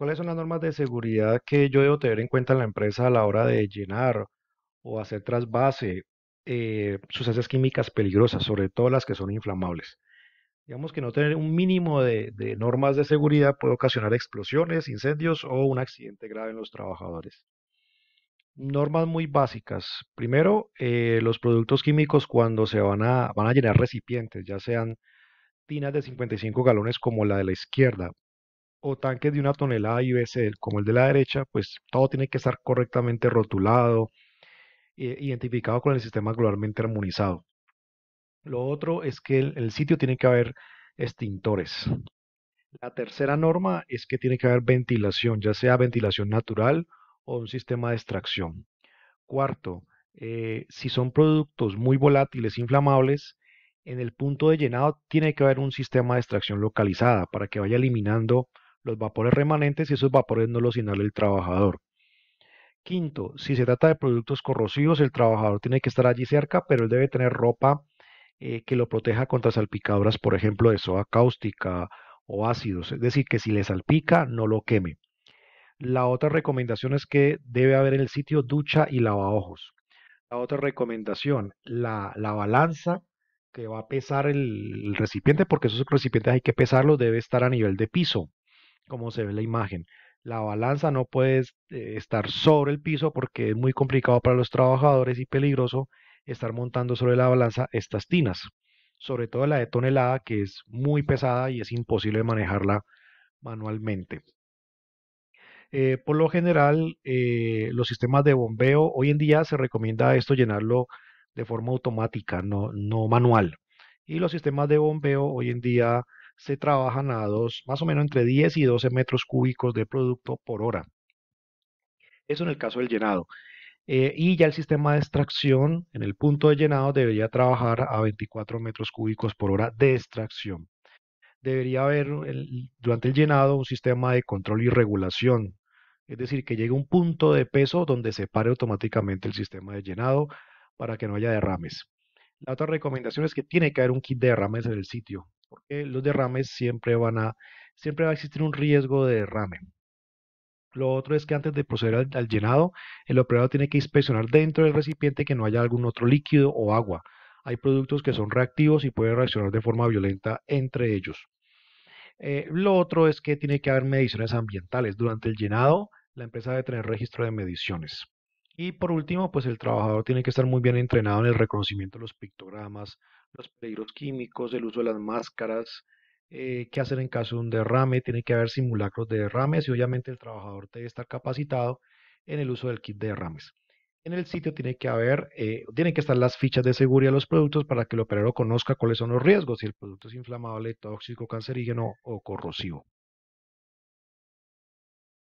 ¿Cuáles son las normas de seguridad que yo debo tener en cuenta en la empresa a la hora de llenar o hacer trasvase eh, sustancias químicas peligrosas, sobre todo las que son inflamables? Digamos que no tener un mínimo de, normas de seguridad puede ocasionar explosiones, incendios o un accidente grave en los trabajadores normas muy básicas. Primero, eh, los productos químicos cuando se van van a llenar recipientes, ya sean tinas de 55 galones como la de la izquierda, o tanques de una tonelada IBC, como el de la derecha, pues todo tiene que estar correctamente rotulado, e identificado con el sistema globalmente armonizado. Lo otro es que en el, sitio tiene que haber extintores. La tercera norma es que tiene que haber ventilación, ya sea ventilación natural o un sistema de extracción. Cuarto, eh, si son productos muy volátiles, inflamables, en el punto de llenado tiene que haber un sistema de extracción localizada para que vaya eliminando los vapores remanentes y esos vapores no los inhala el trabajador. Quinto, si se trata de productos corrosivos, el trabajador tiene que estar allí cerca, pero él debe tener ropa eh, que lo proteja contra salpicaduras, por ejemplo, de soda cáustica o ácidos. Es decir, que si le salpica, no lo queme. La otra recomendación es que debe haber en el sitio ducha y lavaojos. La otra recomendación, la, balanza que va a pesar el, el, recipiente, porque esos recipientes hay que pesarlos, debe estar a nivel de piso como se ve la imagen. La balanza no puede eh, estar sobre el piso porque es muy complicado para los trabajadores y peligroso estar montando sobre la balanza estas tinas, sobre todo la de tonelada que es muy pesada y es imposible manejarla manualmente. Eh, por lo general, eh, los sistemas de bombeo, hoy en día se recomienda esto llenarlo de forma automática, no manual. Y los sistemas de bombeo hoy en día se trabajan a dos, más o menos entre 10 y 12 metros cúbicos de producto por hora. Eso en el caso del llenado. Eh, y ya el sistema de extracción en el punto de llenado debería trabajar a 24 metros cúbicos por hora de extracción. Debería haber durante el llenado un sistema de control y regulación, es decir, que llegue un punto de peso donde se pare automáticamente el sistema de llenado para que no haya derrames. La otra recomendación es que tiene que haber un kit de derrames en el sitio porque los derrames siempre van a, siempre va a existir un riesgo de derrame. Lo otro es que antes de proceder al, llenado, el operador tiene que inspeccionar dentro del recipiente que no haya algún otro líquido o agua. Hay productos que son reactivos y pueden reaccionar de forma violenta entre ellos. Eh, lo otro es que tiene que haber mediciones ambientales. Durante el llenado, la empresa debe tener registro de mediciones. Y por último, pues el trabajador tiene que estar muy bien entrenado en el reconocimiento de los pictogramas, los peligros químicos, el uso de las máscaras, eh, qué hacer en caso de un derrame, tiene que haber simulacros de derrames y obviamente el trabajador debe estar capacitado en el uso del kit de derrames. En el sitio tiene que haber, eh, tienen que estar las fichas de seguridad de los productos para que el operador conozca cuáles son los riesgos, si el producto es inflamable, tóxico, cancerígeno o corrosivo.